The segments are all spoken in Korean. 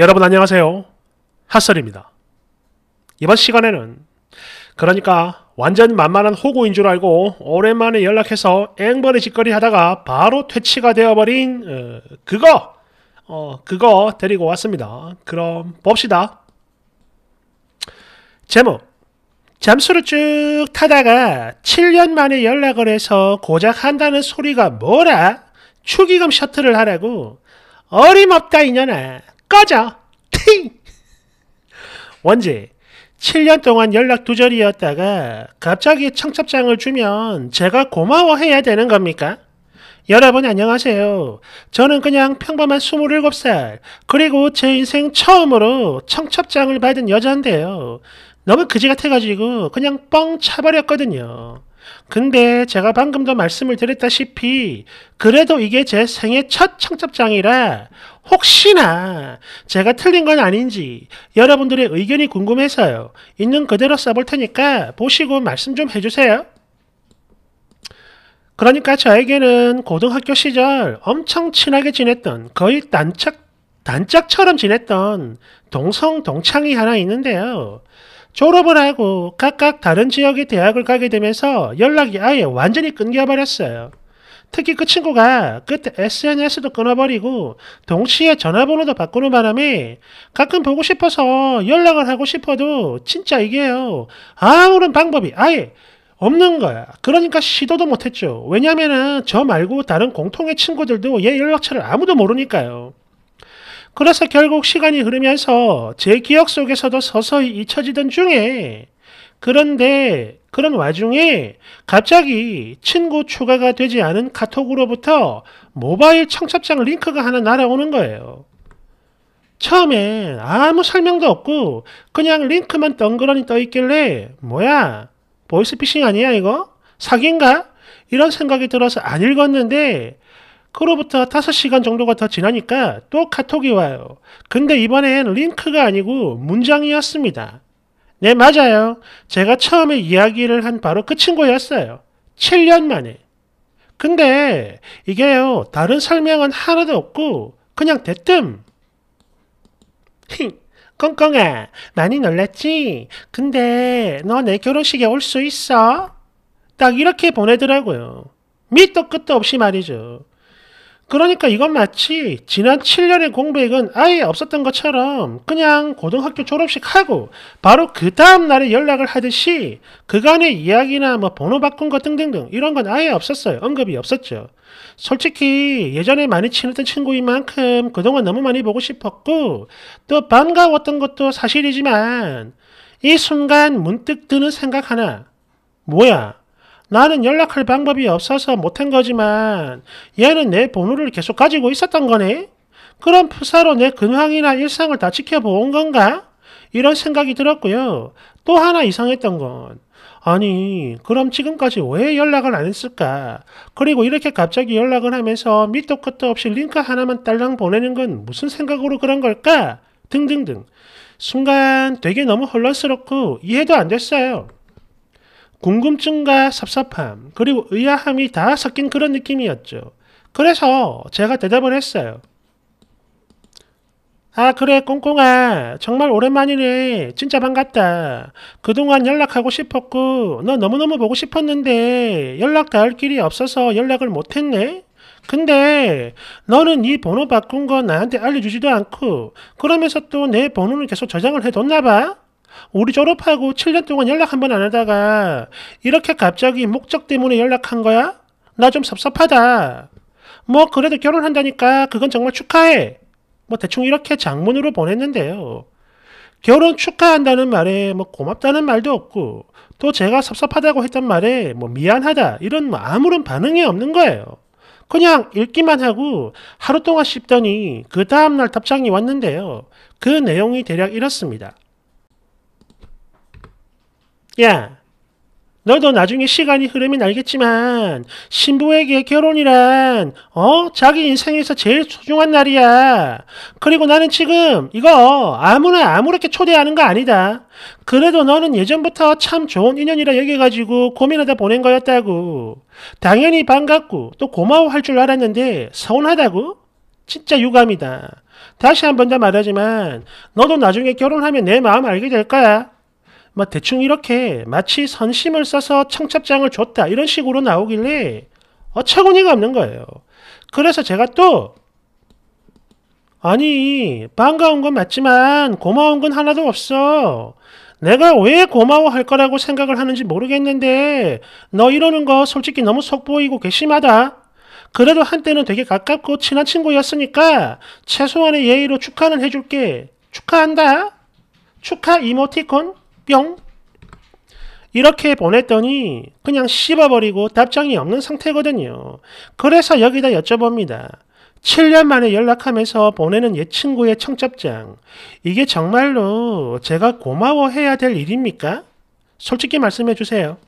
여러분 안녕하세요. 핫설입니다. 이번 시간에는 그러니까 완전 만만한 호구인 줄 알고 오랜만에 연락해서 앵벌의 짓거리 하다가 바로 퇴치가 되어버린 어, 그거! 어, 그거 데리고 왔습니다. 그럼 봅시다. 제목 잠수를 쭉 타다가 7년 만에 연락을 해서 고작 한다는 소리가 뭐라? 축의금 셔틀을 하라고? 어림없다 이년아 꺼져! 팅! 원제 7년 동안 연락 두절이었다가 갑자기 청첩장을 주면 제가 고마워해야 되는 겁니까? 여러분 안녕하세요. 저는 그냥 평범한 27살 그리고 제 인생 처음으로 청첩장을 받은 여자인데요. 너무 그지 같아가지고 그냥 뻥 차버렸거든요. 근데 제가 방금도 말씀을 드렸다시피 그래도 이게 제 생애 첫청첩장이라 혹시나 제가 틀린 건 아닌지 여러분들의 의견이 궁금해서요. 있는 그대로 써볼 테니까 보시고 말씀 좀 해주세요. 그러니까 저에게는 고등학교 시절 엄청 친하게 지냈던 거의 단짝, 단짝처럼 지냈던 동성 동창이 하나 있는데요. 졸업을 하고 각각 다른 지역의 대학을 가게 되면서 연락이 아예 완전히 끊겨버렸어요. 특히 그 친구가 그때 SNS도 끊어버리고 동시에 전화번호도 바꾸는 바람에 가끔 보고 싶어서 연락을 하고 싶어도 진짜 이게요. 아무런 방법이 아예 없는 거야. 그러니까 시도도 못했죠. 왜냐면은 저 말고 다른 공통의 친구들도 얘 연락처를 아무도 모르니까요. 그래서 결국 시간이 흐르면서 제 기억 속에서도 서서히 잊혀지던 중에 그런데 그런 와중에 갑자기 친구 추가가 되지 않은 카톡으로부터 모바일 청첩장 링크가 하나 날아오는 거예요. 처음엔 아무 설명도 없고 그냥 링크만 덩그러니 떠있길래 뭐야 보이스피싱 아니야 이거? 사기인가? 이런 생각이 들어서 안 읽었는데 그로부터 5시간 정도가 더 지나니까 또 카톡이 와요. 근데 이번엔 링크가 아니고 문장이었습니다. 네, 맞아요. 제가 처음에 이야기를 한 바로 그 친구였어요. 7년 만에. 근데 이게요, 다른 설명은 하나도 없고 그냥 대뜸. 힝, 꽁꽁아, 많이 놀랐지? 근데 너 내 결혼식에 올 수 있어? 딱 이렇게 보내더라고요. 밑도 끝도 없이 말이죠. 그러니까 이건 마치 지난 7년의 공백은 아예 없었던 것처럼 그냥 고등학교 졸업식 하고 바로 그 다음 날에 연락을 하듯이 그간의 이야기나 뭐 번호 바꾼 것 등등등 이런 건 아예 없었어요. 언급이 없었죠. 솔직히 예전에 많이 친했던 친구인 만큼 그동안 너무 많이 보고 싶었고 또 반가웠던 것도 사실이지만 이 순간 문득 드는 생각 하나 뭐야 나는 연락할 방법이 없어서 못한 거지만 얘는 내 번호를 계속 가지고 있었던 거네. 그럼 프사로 내 근황이나 일상을 다 지켜본 건가? 이런 생각이 들었고요. 또 하나 이상했던 건 아니 그럼 지금까지 왜 연락을 안 했을까? 그리고 이렇게 갑자기 연락을 하면서 밑도 끝도 없이 링크 하나만 딸랑 보내는 건 무슨 생각으로 그런 걸까? 등등등. 순간 되게 너무 혼란스럽고 이해도 안 됐어요. 궁금증과 섭섭함, 그리고 의아함이 다 섞인 그런 느낌이었죠. 그래서 제가 대답을 했어요. 아 그래 꽁꽁아 정말 오랜만이네 진짜 반갑다 그동안 연락하고 싶었고 너 너무너무 보고 싶었는데 연락 닿을 길이 없어서 연락을 못했네 근데 너는 이 번호 바꾼 거 나한테 알려주지도 않고 그러면서 또 내번호는 계속 저장을 해뒀나봐 우리 졸업하고 7년 동안 연락 한 번 안 하다가 이렇게 갑자기 목적 때문에 연락한 거야? 나 좀 섭섭하다. 뭐 그래도 결혼한다니까 그건 정말 축하해. 뭐 대충 이렇게 장문으로 보냈는데요. 결혼 축하한다는 말에 뭐 고맙다는 말도 없고 또 제가 섭섭하다고 했던 말에 뭐 미안하다 이런 뭐 아무런 반응이 없는 거예요. 그냥 읽기만 하고 하루 동안 씹더니 그 다음날 답장이 왔는데요. 그 내용이 대략 이렇습니다. 야, 너도 나중에 시간이 흐르면 알겠지만 신부에게 결혼이란 어 자기 인생에서 제일 소중한 날이야. 그리고 나는 지금 이거 아무나 아무렇게 초대하는 거 아니다. 그래도 너는 예전부터 참 좋은 인연이라 여겨가지고 고민하다 보낸 거였다고. 당연히 반갑고 또 고마워할 줄 알았는데 서운하다고? 진짜 유감이다. 다시 한 번 더 말하지만 너도 나중에 결혼하면 내 마음 알게 될 거야. 뭐 대충 이렇게 마치 선심을 써서 청첩장을 줬다 이런 식으로 나오길래 어처구니가 없는 거예요. 그래서 제가 또 아니 반가운 건 맞지만 고마운 건 하나도 없어. 내가 왜 고마워할 거라고 생각을 하는지 모르겠는데 너 이러는 거 솔직히 너무 속보이고 괘씸하다. 그래도 한때는 되게 가깝고 친한 친구였으니까 최소한의 예의로 축하는 해줄게. 축하한다. 축하 이모티콘. 뿅 이렇게 보냈더니 그냥 씹어버리고 답장이 없는 상태거든요. 그래서 여기다 여쭤봅니다. 7년 만에 연락하면서 보내는 옛 친구의 청첩장. 이게 정말로 제가 고마워해야 될 일입니까? 솔직히 말씀해 주세요.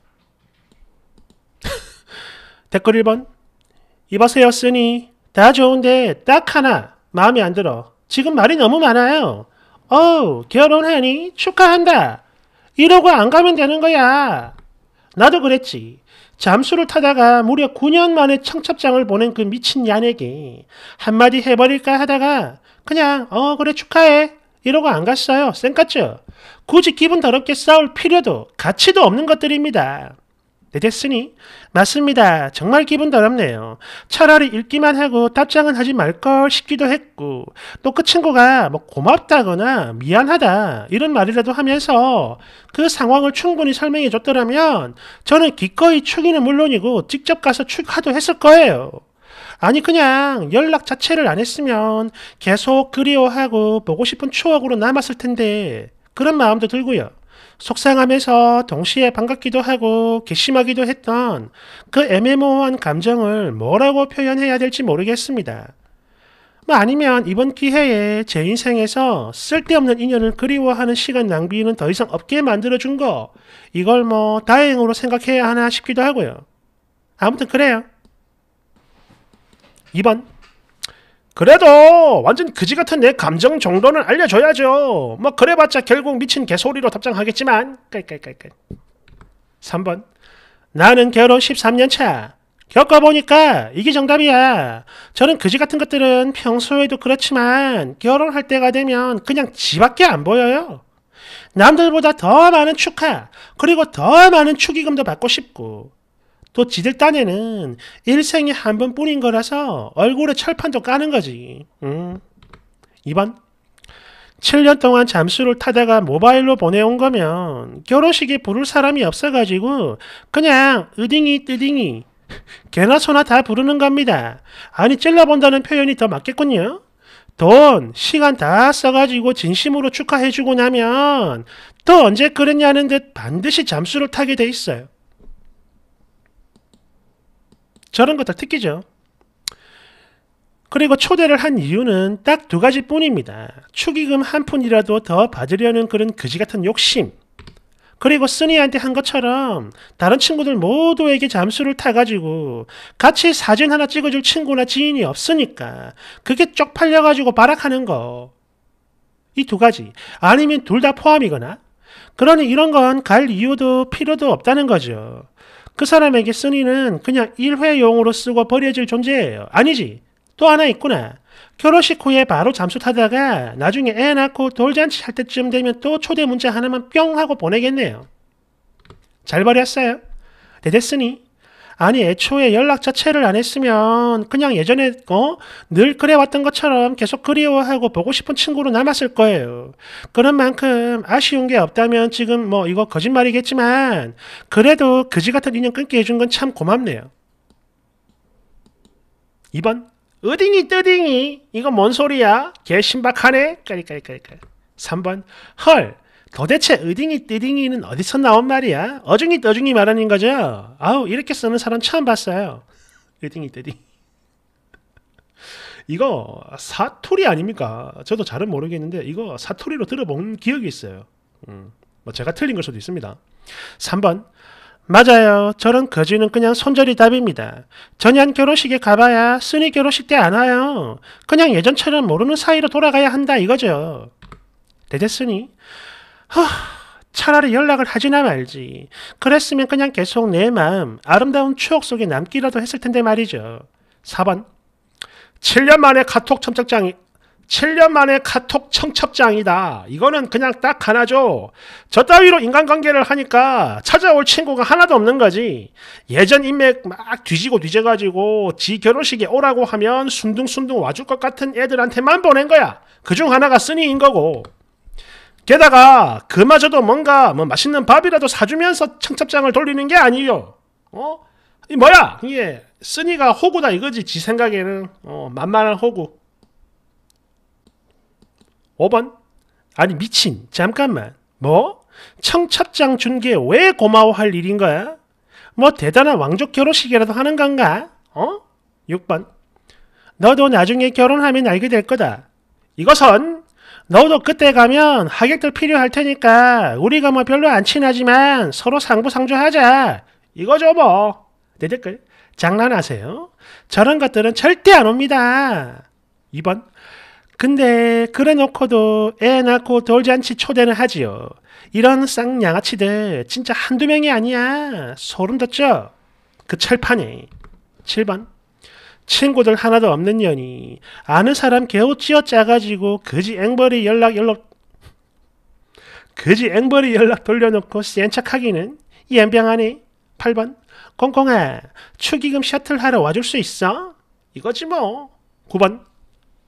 댓글 1번. 이바세였으니 다 좋은데 딱 하나 마음에 안 들어. 지금 말이 너무 많아요. 어우, 결혼하니 축하한다. 이러고 안 가면 되는 거야. 나도 그랬지. 잠수를 타다가 무려 9년 만에 청첩장을 보낸 그 미친 얀에게 한마디 해버릴까 하다가 그냥 어 그래 축하해 이러고 안 갔어요. 쌩깠죠? 굳이 기분 더럽게 싸울 필요도 가치도 없는 것들입니다. 됐으니 맞습니다. 정말 기분 더럽네요. 차라리 읽기만 하고 답장은 하지 말걸 싶기도 했고 또 그 친구가 뭐 고맙다거나 미안하다 이런 말이라도 하면서 그 상황을 충분히 설명해 줬더라면 저는 기꺼이 축의는 물론이고 직접 가서 축하도 했을 거예요. 아니 그냥 연락 자체를 안 했으면 계속 그리워하고 보고 싶은 추억으로 남았을 텐데 그런 마음도 들고요. 속상하면서 동시에 반갑기도 하고 괘씸하기도 했던 그 애매모호한 감정을 뭐라고 표현해야 될지 모르겠습니다. 뭐 아니면 이번 기회에 제 인생에서 쓸데없는 인연을 그리워하는 시간 낭비는 더 이상 없게 만들어준 거 이걸 뭐 다행으로 생각해야 하나 싶기도 하고요. 아무튼 그래요. 2번 그래도 완전 그지 같은 내 감정 정도는 알려줘야죠. 뭐 그래봤자 결국 미친 개소리로 답장하겠지만 깔깔깔깔. 3번 나는 결혼 13년 차. 겪어보니까 이게 정답이야. 저는 그지 같은 것들은 평소에도 그렇지만 결혼할 때가 되면 그냥 지 밖에 안 보여요. 남들보다 더 많은 축하, 그리고 더 많은 축의금도 받고 싶고, 또 지들 딴에는 일생에 한 번뿐인 거라서 얼굴에 철판도 까는 거지. 음. 2번 7년 동안 잠수를 타다가 모바일로 보내온 거면 결혼식에 부를 사람이 없어가지고 그냥 으딩이 뜨딩이 개나 소나 다 부르는 겁니다. 아니 찔러본다는 표현이 더 맞겠군요. 돈, 시간 다 써가지고 진심으로 축하해주고 나면 또 언제 그랬냐는 듯 반드시 잠수를 타게 돼 있어요. 저런 것들 특기죠. 그리고 초대를 한 이유는 딱 두 가지 뿐입니다. 축의금 한 푼이라도 더 받으려는 그런 그지 같은 욕심. 그리고 쓰니한테 한 것처럼 다른 친구들 모두에게 잠수를 타가지고 같이 사진 하나 찍어줄 친구나 지인이 없으니까 그게 쪽팔려가지고 발악하는 거. 이 두 가지. 아니면 둘 다 포함이거나. 그러니 이런 건 갈 이유도 필요도 없다는 거죠. 그 사람에게 쓴이는 그냥 일회용으로 쓰고 버려질 존재예요. 아니지. 또 하나 있구나. 결혼식 후에 바로 잠수 타다가 나중에 애 낳고 돌잔치 할 때쯤 되면 또 초대 문자 하나만 뿅 하고 보내겠네요. 잘 버렸어요. 대대쓰니 아니 애초에 연락 자체를 안 했으면 그냥 예전에 어? 늘 그래왔던 것처럼 계속 그리워하고 보고 싶은 친구로 남았을 거예요. 그런 만큼 아쉬운 게 없다면 지금 뭐 이거 거짓말이겠지만 그래도 그지 같은 인연 끊게 해준 건 참 고맙네요. 2번 어딩이 뜨딩이 이거 뭔 소리야? 개 신박하네? 까리까리까리까리 3번 헐 도대체 의딩이 뜨딩이는 어디서 나온 말이야? 어중이 떠중이 말하는 거죠? 아우 이렇게 쓰는 사람 처음 봤어요. 으딩이 뜨딩. 이거 사투리 아닙니까? 저도 잘은 모르겠는데 이거 사투리로 들어본 기억이 있어요. 음, 뭐 제가 틀린 걸 수도 있습니다. 3번 맞아요. 저런 거지는 그냥 손절이 답입니다. 전향 결혼식에 가봐야 순이 결혼식 때 안 와요. 그냥 예전처럼 모르는 사이로 돌아가야 한다 이거죠. 대대스니 하, 차라리 연락을 하지나 말지. 그랬으면 그냥 계속 내 마음, 아름다운 추억 속에 남기라도 했을 텐데 말이죠. 4번. 7년 만에 카톡 첨첩장이 7년 만에 카톡 청첩장이다. 이거는 그냥 딱 하나죠. 저 따위로 인간관계를 하니까 찾아올 친구가 하나도 없는 거지. 예전 인맥 막 뒤지고 뒤져가지고 지 결혼식에 오라고 하면 순둥순둥 와줄 것 같은 애들한테만 보낸 거야. 그 중 하나가 쓰니인 거고. 게다가 그마저도 뭔가 뭐 맛있는 밥이라도 사주면서 청첩장을 돌리는 게 아니요. 어? 이 뭐야? 이게 쓰니가 호구다 이거지. 지 생각에는 어, 만만한 호구. 5번. 아니 미친. 잠깐만. 뭐? 청첩장 준 게 왜 고마워할 일인 거야? 뭐 대단한 왕족 결혼식이라도 하는 건가? 어? 6번. 너도 나중에 결혼하면 알게 될 거다. 이것은 너도 그때 가면 하객들 필요할 테니까 우리가 뭐 별로 안 친하지만 서로 상부상조하자. 이거죠 뭐. 내 댓글 장난하세요? 저런 것들은 절대 안 옵니다. 2번 근데 그래 놓고도 애 낳고 돌잔치 초대는 하지요. 이런 쌍양아치들 진짜 한두 명이 아니야. 소름 돋죠? 그 철판이. 7번 친구들 하나도 없는 년이 아는 사람 겨우 쥐어 짜가지고 그지 앵벌이 연락 연락 그지 앵벌이 연락 돌려놓고 센 척하기는 이엠병하네 8번 콩콩아 축의금 셔틀 하러 와줄 수 있어? 이거지 뭐 9번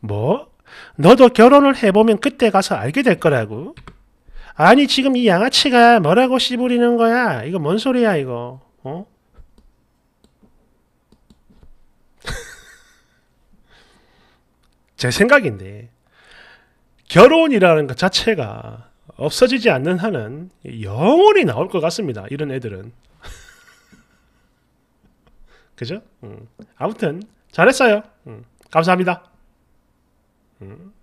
뭐? 너도 결혼을 해보면 그때 가서 알게 될 거라고 아니 지금 이 양아치가 뭐라고 씨부리는 거야 이거 뭔 소리야 이거 어? 제 생각인데 결혼이라는 것 자체가 없어지지 않는 한은 영원히 나올 것 같습니다. 이런 애들은 그죠? 음. 아무튼 잘했어요. 음. 감사합니다. 음.